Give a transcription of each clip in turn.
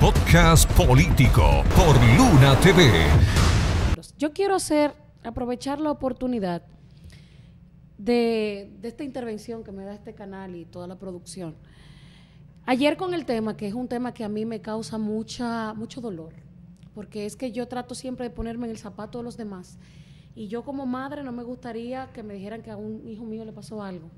podcast político por Luna TV. Yo quiero hacer, aprovechar la oportunidad de, de esta intervención que me da este canal y toda la producción. Ayer con el tema, que es un tema que a mí me causa mucha, mucho dolor, porque es que yo trato siempre de ponerme en el zapato de los demás. Y yo como madre no me gustaría que me dijeran que a un hijo mío le pasó algo.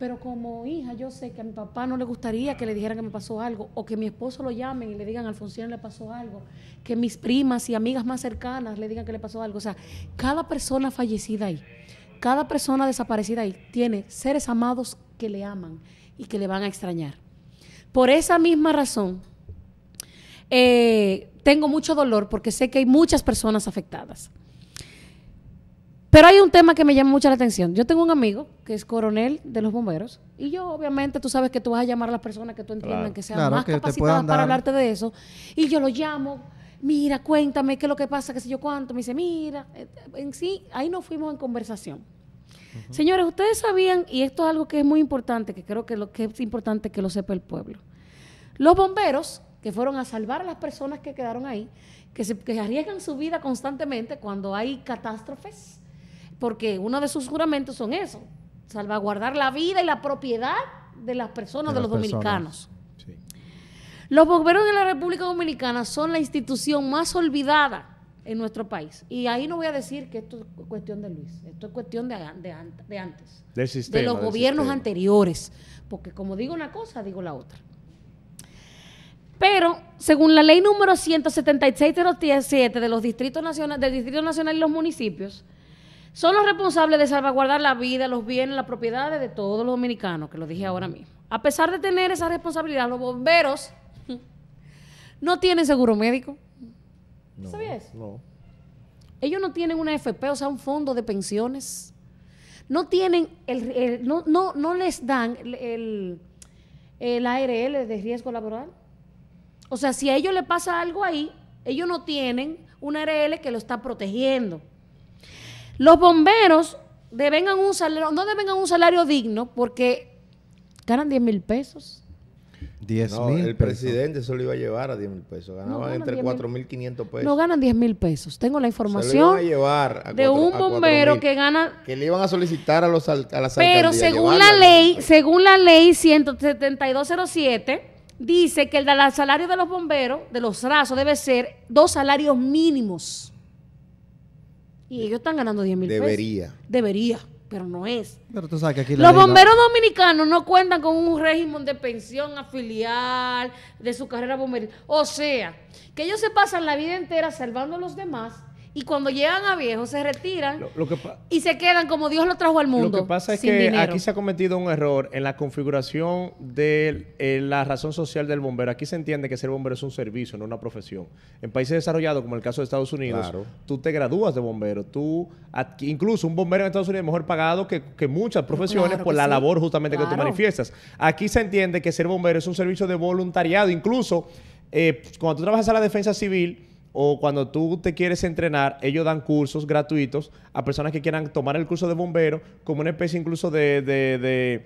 Pero como hija, yo sé que a mi papá no le gustaría que le dijeran que me pasó algo, o que mi esposo lo llamen y le digan, funcionario le pasó algo, que mis primas y amigas más cercanas le digan que le pasó algo. O sea, cada persona fallecida ahí, cada persona desaparecida ahí, tiene seres amados que le aman y que le van a extrañar. Por esa misma razón, eh, tengo mucho dolor porque sé que hay muchas personas afectadas. Pero hay un tema que me llama mucho la atención. Yo tengo un amigo que es coronel de los bomberos y yo obviamente tú sabes que tú vas a llamar a las personas que tú entiendan que sean más capacitadas para hablarte de eso y yo lo llamo, mira, cuéntame qué es lo que pasa, qué sé yo cuánto, me dice, mira, eh, en sí, ahí nos fuimos en conversación. Señores, ustedes sabían, y esto es algo que es muy importante, que creo que, lo, que es importante que lo sepa el pueblo. Los bomberos que fueron a salvar a las personas que quedaron ahí, que, se, que arriesgan su vida constantemente cuando hay catástrofes, porque uno de sus juramentos son eso, salvaguardar la vida y la propiedad de las personas, de, los dominicanos. Los bomberos de la República Dominicana son la institución más olvidada en nuestro país. Y ahí no voy a decir que esto es cuestión de Luis, esto es cuestión de, de, de antes, de los gobiernos anteriores, porque como digo una cosa, digo la otra. Pero, según la ley número 176-017 de los distritos nacionales, del Distrito Nacional y los municipios, son los responsables de salvaguardar la vida, los bienes, las propiedades de todos los dominicanos, que lo dije ahora mismo. A pesar de tener esa responsabilidad, los bomberos no tienen seguro médico. No, ¿Sabías? No. Ellos no tienen una FP, o sea, un fondo de pensiones. No tienen el, no, no, no, les dan el, ARL de riesgo laboral. O sea, si a ellos le pasa algo ahí, ellos no tienen un ARL que lo está protegiendo. Los bomberos devengan un salario, no devengan un salario digno porque ganan 10 mil pesos. 10 no, El presidente solo iba a llevar a 10 mil pesos. Ganaban entre 4 mil 500 pesos. No ganan 10 mil pesos. Tengo la información. a llevar a de un bombero que gana. Que le iban a solicitar a, los, a las Pero según la ley, según la ley 17207, dice que el, el salario de los bomberos, de los rasos, debe ser dos salarios mínimos. Y ellos están ganando 10 mil pesos. Debería. Debería, pero no es. Pero tú sabes que aquí Los bomberos dominicanos no cuentan con un régimen de pensión afilial de su carrera bomberil. O sea, que ellos se pasan la vida entera salvando a los demás y cuando llegan a viejos, se retiran y se quedan como Dios lo trajo al mundo. Lo que pasa es que aquí se ha cometido un error en la configuración de eh, la razón social del bombero. Aquí se entiende que ser bombero es un servicio, no una profesión. En países desarrollados, como el caso de Estados Unidos, tú te gradúas de bombero. tú Incluso un bombero en Estados Unidos es mejor pagado que, muchas profesiones por la labor justamente que tú manifiestas. Aquí se entiende que ser bombero es un servicio de voluntariado. Incluso eh, cuando tú trabajas en la defensa civil o cuando tú te quieres entrenar, ellos dan cursos gratuitos a personas que quieran tomar el curso de bombero como una especie incluso de, de,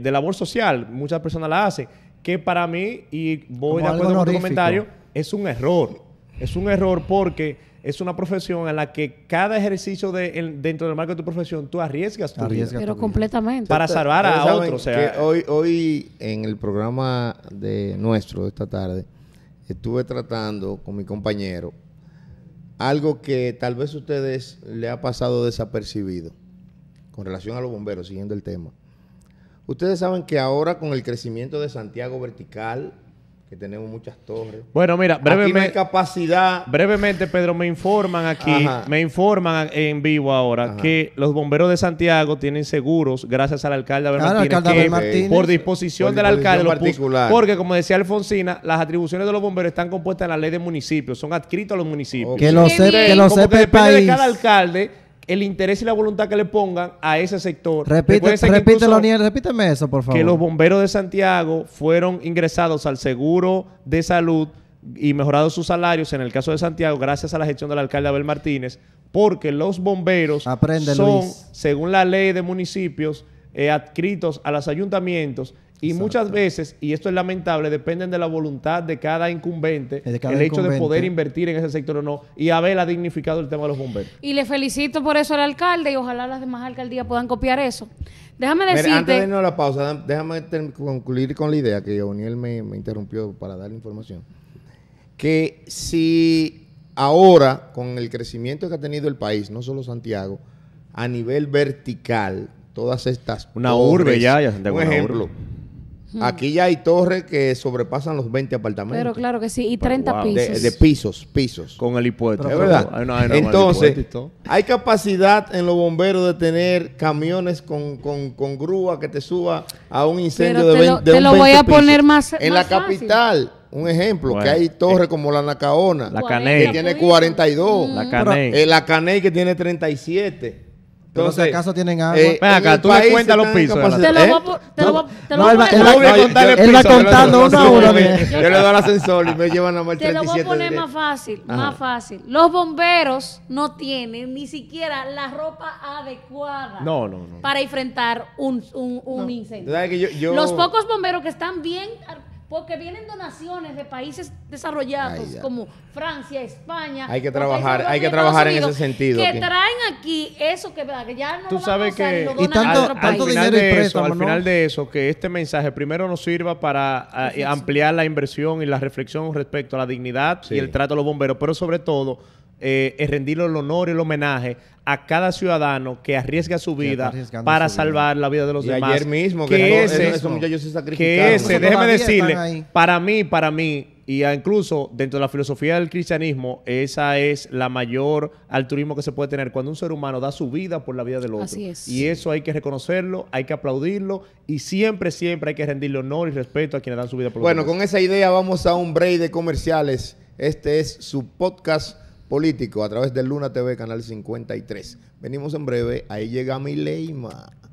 de, labor social. Muchas personas la hacen. Que para mí, y voy de acuerdo con tu comentario, es un error. Es un error porque es una profesión en la que cada ejercicio de, dentro del marco de tu profesión tú arriesgas tu Pero completamente. Para salvar a otros. hoy, hoy en el programa de nuestro de esta tarde estuve tratando con mi compañero algo que tal vez a ustedes le ha pasado desapercibido con relación a los bomberos, siguiendo el tema. Ustedes saben que ahora con el crecimiento de Santiago vertical, que tenemos muchas torres. Bueno, mira, brevemente. Aquí capacidad. Brevemente, Pedro, me informan aquí, me informan en vivo ahora que los bomberos de Santiago tienen seguros gracias al alcalde Abel Martínez, Por disposición, del alcalde. Particular. porque, como decía Alfonsina, las atribuciones de los bomberos están compuestas en la ley de municipios, son adscritos a los municipios. Que lo sepa, que sepa e de cada alcalde el interés y la voluntad que le pongan a ese sector. repíteme eso, por favor. Que los bomberos de Santiago fueron ingresados al seguro de salud y mejorados sus salarios, en el caso de Santiago, gracias a la gestión del alcalde Abel Martínez, porque los bomberos son, según la ley de municipios, eh, adscritos a los ayuntamientos y muchas veces, y esto es lamentable, dependen de la voluntad de cada incumbente, el hecho de poder invertir en ese sector o no, y Abel ha dignificado el tema de los bomberos. Y le felicito por eso al alcalde y ojalá las demás alcaldías puedan copiar eso. Déjame decirte... antes la pausa, déjame concluir con la idea que Oniel me, me interrumpió para dar información. Que si ahora, con el crecimiento que ha tenido el país, no solo Santiago, a nivel vertical, todas estas. Una urbe ya, ya un ejemplo. Hmm. Aquí ya hay torres que sobrepasan los 20 apartamentos. Pero claro que sí, y 30 pisos. De, pisos, pisos. Con el hipuesto. Es verdad. Entonces, hay capacidad en los bomberos de tener camiones con, con, grúa que te suba a un incendio de, 20, te te lo voy a poner más. En la capital. un ejemplo, que hay eh, torres como la Nacaona, eh, la Caney, que tiene 42, la Caney. la Caney que tiene 37. Entonces, si acaso tienen agua. Eh, Ven acá, tú le cuentas los pisos. Te lo voy a poner. Él va contando uno a uno. Yo le doy al ascensor y me llevan a 37. Te lo voy a poner más fácil, más fácil. Los bomberos no tienen ni siquiera la ropa adecuada no, no, no. para enfrentar un, un, un incendio. Yo, yo... Los pocos bomberos que están bien porque vienen donaciones de países desarrollados como Francia, España. Hay que trabajar, hay que trabajar en ese sentido. Que, traen aquí eso que, ya no Tú sabes que y, tanto, al, tanto final de eso, al final de eso que este mensaje primero nos sirva para ah, ampliar la inversión y la reflexión respecto a la dignidad y el trato a los bomberos, pero sobre todo eh, es rendirle el honor y el homenaje a cada ciudadano que arriesga su vida para salvar la vida de los demás. Ayer mismo, que, esos muchachos sacrificaron. ese, déjeme decirle, para mí, para mí, y incluso dentro de la filosofía del cristianismo, esa es la mayor altruismo que se puede tener cuando un ser humano da su vida por la vida del otro. Y eso hay que reconocerlo, hay que aplaudirlo y siempre, siempre hay que rendirle honor y respeto a quienes dan su vida por los Bueno, con esa idea vamos a un break de comerciales. Este es su podcast político a través de Luna TV, Canal 53. Venimos en breve, ahí llega mi Leima.